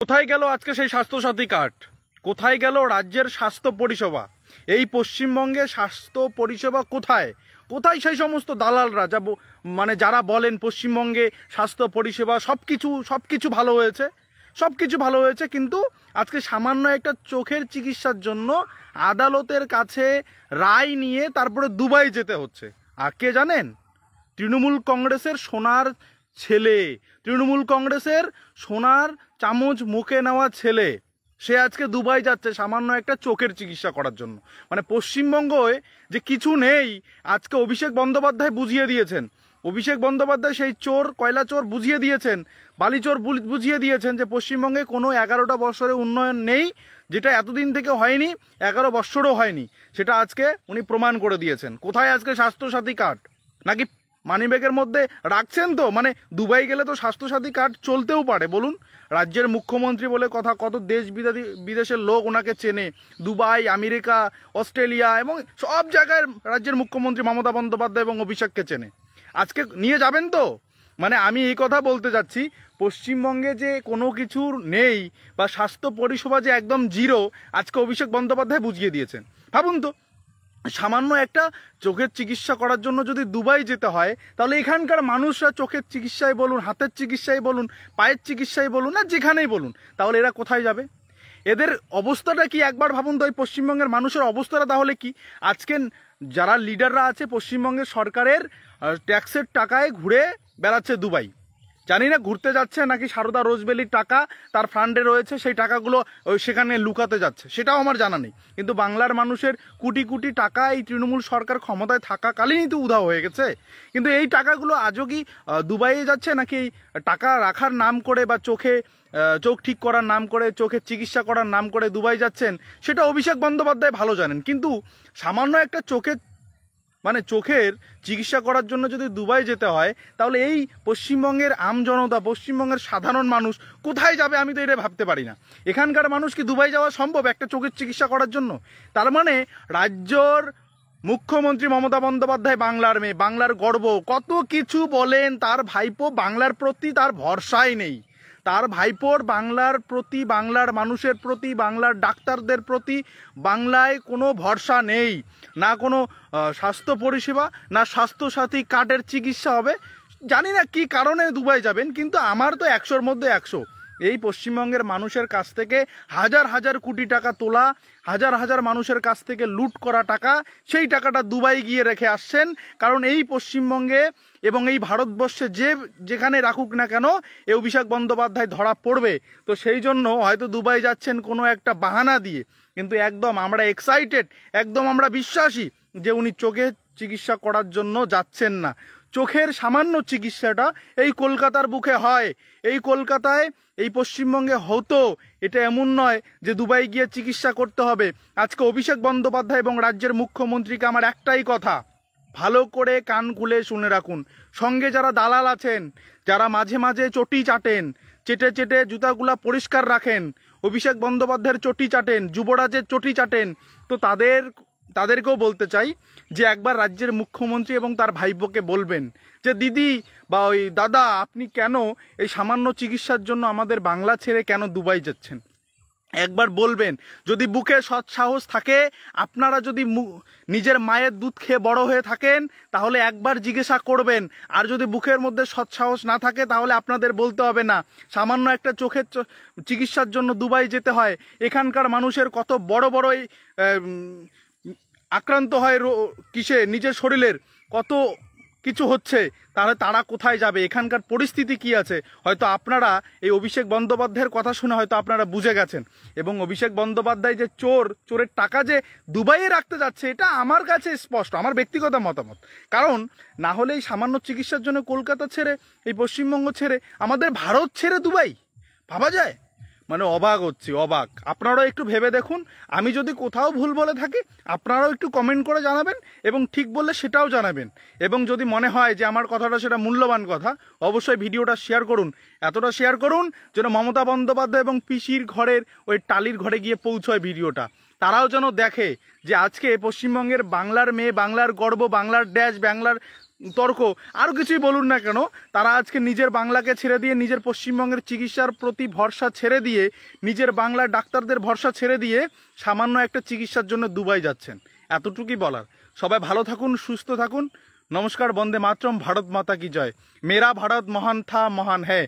কোথায় গেল আজকে সেই স্বাস্থ্যসাথী কার্ড কোথায় গেল রাজ্যের স্বাস্থ্য পরিষেবা এই পশ্চিমবঙ্গে স্বাস্থ্য পরিষেবা কোথায় কোথায় সেই সমস্ত দালালরা যা মানে যারা বলেন পশ্চিমবঙ্গে স্বাস্থ্য পরিষেবা সব কিছু সব কিছু ভালো হয়েছে সব কিছু ভালো হয়েছে কিন্তু আজকে সামান্য একটা চোখের চিকিৎসার জন্য আদালতের কাছে রায় নিয়ে তারপরে দুবাই যেতে হচ্ছে আর কে জানেন তৃণমূল কংগ্রেসের সোনার ছেলে তৃণমূল কংগ্রেসের সোনার চামচ মুখে নেওয়া ছেলে সে আজকে দুবাই যাচ্ছে সামান্য একটা চোখের চিকিৎসা করার জন্য মানে পশ্চিমবঙ্গয় যে কিছু নেই আজকে অভিষেক বন্দ্যোপাধ্যায় বুঝিয়ে দিয়েছেন অভিষেক বন্দ্যোপাধ্যায় সেই চোর কয়লা চোর বুঝিয়ে দিয়েছেন বালিচোর বুঝিয়ে দিয়েছেন যে পশ্চিমবঙ্গে কোনো এগারোটা বছরে উন্নয়ন নেই যেটা এতদিন থেকে হয়নি এগারো বৎসরও হয়নি সেটা আজকে উনি প্রমাণ করে দিয়েছেন কোথায় আজকে স্বাস্থ্যসাথী কার্ড নাকি মানিব্যাগের মধ্যে রাখছেন তো মানে দুবাই গেলে তো স্বাস্থ্যসাথী কার্ড চলতেও পারে বলুন রাজ্যের মুখ্যমন্ত্রী বলে কথা কত দেশ বিদেশের লোক ওনাকে চেনে দুবাই আমেরিকা অস্ট্রেলিয়া এবং সব জায়গায় রাজ্যের মুখ্যমন্ত্রী মমতা বন্দ্যোপাধ্যায় এবং অভিষেককে চেনে আজকে নিয়ে যাবেন তো মানে আমি এই কথা বলতে যাচ্ছি পশ্চিমবঙ্গে যে কোনো কিছুর নেই বা স্বাস্থ্য পরিষেবা যে একদম জিরো আজকে অভিষেক বন্দ্যোপাধ্যায় বুঝিয়ে দিয়েছেন ভাবুন তো সামান্য একটা চোখের চিকিৎসা করার জন্য যদি দুবাই যেতে হয় তাহলে এখানকার মানুষরা চোখের চিকিৎসায় বলুন হাতের চিকিৎসায় বলুন পায়ের চিকিৎসায় বলুন না যেখানেই বলুন তাহলে এরা কোথায় যাবে এদের অবস্থাটা কি একবার ভাবুন তো পশ্চিমবঙ্গের মানুষের অবস্থাটা তাহলে কি আজকে যারা লিডাররা আছে পশ্চিমবঙ্গের সরকারের ট্যাক্সের টাকায় ঘুরে বেড়াচ্ছে দুবাই জানি না ঘুরতে যাচ্ছে নাকি সারদা রোজবেলির টাকা তার ফান্ডে রয়েছে সেই টাকাগুলো সেখানে লুকাতে যাচ্ছে সেটাও আমার জানা নেই কিন্তু বাংলার মানুষের কোটি কোটি টাকা এই তৃণমূল সরকার ক্ষমতায় থাকাকালীনই তো উধাও হয়ে গেছে কিন্তু এই টাকাগুলো আজও কি দুবাইয়ে যাচ্ছে নাকি টাকা রাখার নাম করে বা চোখে চোখ ঠিক করার নাম করে চোখের চিকিৎসা করার নাম করে দুবাই যাচ্ছেন সেটা অভিষেক বন্দ্যোপাধ্যায় ভালো জানেন কিন্তু সামান্য একটা চোখের মানে চোখের চিকিৎসা করার জন্য যদি দুবাই যেতে হয় তাহলে এই পশ্চিমবঙ্গের আমজনতা পশ্চিমবঙ্গের সাধারণ মানুষ কোথায় যাবে আমি তো এটা ভাবতে পারি না এখানকার মানুষ কি দুবাই যাওয়া সম্ভব একটা চোখের চিকিৎসা করার জন্য তার মানে রাজ্যর মুখ্যমন্ত্রী মমতা বন্দ্যোপাধ্যায় বাংলার মেয়ে বাংলার গর্ব কত কিছু বলেন তার ভাইপো বাংলার প্রতি তার ভরসাই নেই তার ভাইপোর বাংলার প্রতি বাংলার মানুষের প্রতি বাংলার ডাক্তারদের প্রতি বাংলায় কোনো ভরসা নেই না কোনো স্বাস্থ্য পরিষেবা না স্বাস্থ্যসাথী কার্ডের চিকিৎসা হবে জানি না কি কারণে দুবাই যাবেন কিন্তু আমার তো একশোর মধ্যে একশো এই পশ্চিমবঙ্গের মানুষের কাছ থেকে হাজার হাজার কোটি টাকা তোলা হাজার হাজার মানুষের কাছ থেকে লুট করা টাকা সেই টাকাটা দুবাই গিয়ে রেখে আসছেন কারণ এই পশ্চিমবঙ্গে এবং এই ভারতবর্ষে যে যেখানে রাখুক না কেন এ অভিষেক বন্দ্যোপাধ্যায় ধরা পড়বে তো সেই জন্য হয়তো দুবাই যাচ্ছেন কোনো একটা বাহানা দিয়ে কিন্তু একদম আমরা এক্সাইটেড একদম আমরা বিশ্বাসী যে উনি চোখে চিকিৎসা করার জন্য যাচ্ছেন না চোখের সামান্য চিকিৎসাটা এই কলকাতার বুকে হয় এই কলকাতায় এই পশ্চিমবঙ্গে হতো এটা এমন নয় যে দুবাই গিয়ে চিকিৎসা করতে হবে আজকে অভিষেক বন্দ্যোপাধ্যায় এবং রাজ্যের মুখ্যমন্ত্রীকে আমার একটাই কথা ভালো করে কান খুলে শুনে রাখুন সঙ্গে যারা দালাল আছেন যারা মাঝে মাঝে চটি চাটেন চেটে চেটে জুতাগুলা পরিষ্কার রাখেন অভিষেক বন্দ্যোপাধ্যায়ের চটি চাটেন যুবরাজের চটি চাটেন তো তাদের তাদেরকেও বলতে চাই যে একবার রাজ্যের মুখ্যমন্ত্রী এবং তার ভাইবোকে বলবেন যে দিদি বা ওই দাদা আপনি কেন এই সামান্য চিকিৎসার জন্য আমাদের বাংলা ছেড়ে কেন দুবাই যাচ্ছেন একবার বলবেন যদি বুকে সৎ সাহস থাকে আপনারা যদি নিজের মায়ের দুধ খেয়ে বড় হয়ে থাকেন তাহলে একবার জিজ্ঞাসা করবেন আর যদি বুকের মধ্যে সৎ সাহস না থাকে তাহলে আপনাদের বলতে হবে না সামান্য একটা চোখের চিকিৎসার জন্য দুবাই যেতে হয় এখানকার মানুষের কত বড় বড়ই আক্রান্ত হয় কিসে নিজের শরীরের কত কিছু হচ্ছে তাহলে তারা কোথায় যাবে এখানকার পরিস্থিতি কি আছে হয়তো আপনারা এই অভিষেক বন্দ্যোপাধ্যায়ের কথা শুনে হয়তো আপনারা বুঝে গেছেন এবং অভিষেক বন্দ্যোপাধ্যায় যে চোর চোরের টাকা যে দুবাইয়ে রাখতে যাচ্ছে এটা আমার কাছে স্পষ্ট আমার ব্যক্তিগত মতামত কারণ না হলে এই সামান্য চিকিৎসার জন্য কলকাতা ছেড়ে এই পশ্চিমবঙ্গ ছেড়ে আমাদের ভারত ছেড়ে দুবাই ভাবা যায় মানে অবাক হচ্ছি অবাক আপনারাও একটু ভেবে দেখুন আমি যদি কোথাও ভুল বলে থাকি আপনারাও একটু কমেন্ট করে জানাবেন এবং ঠিক বললে সেটাও জানাবেন এবং যদি মনে হয় যে আমার কথাটা সেটা মূল্যবান কথা অবশ্যই ভিডিওটা শেয়ার করুন এতটা শেয়ার করুন যেন মমতা বন্দ্যোপাধ্যায় এবং পিসির ঘরের ওই টালির ঘরে গিয়ে পৌঁছয় ভিডিওটা তারাও যেন দেখে যে আজকে পশ্চিমবঙ্গের বাংলার মেয়ে বাংলার গর্ব বাংলার ড্যাশ বাংলার তর্ক আরও কিছুই বলুন না কেন তারা আজকে নিজের বাংলাকে ছেড়ে দিয়ে নিজের পশ্চিমবঙ্গের চিকিৎসার প্রতি ভরসা ছেড়ে দিয়ে নিজের বাংলার ডাক্তারদের ভরসা ছেড়ে দিয়ে সামান্য একটা চিকিৎসার জন্য দুবাই যাচ্ছেন এতটুকুই বলার সবাই ভালো থাকুন সুস্থ থাকুন নমস্কার বন্দে মাতরম ভারত মাতা কি জয় মেরা ভারত মহান থা মহান হ্যাঁ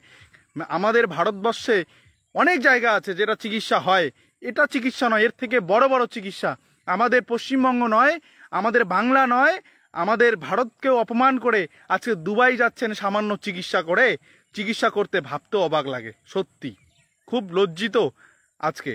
আমাদের ভারতবর্ষে অনেক জায়গা আছে যেটা চিকিৎসা হয় এটা চিকিৎসা নয় এর থেকে বড় বড় চিকিৎসা আমাদের পশ্চিমবঙ্গ নয় আমাদের বাংলা নয় আমাদের ভারতকেও অপমান করে আজকে দুবাই যাচ্ছেন সামান্য চিকিৎসা করে চিকিৎসা করতে ভাবতে অবাক লাগে সত্যি খুব লজ্জিত আজকে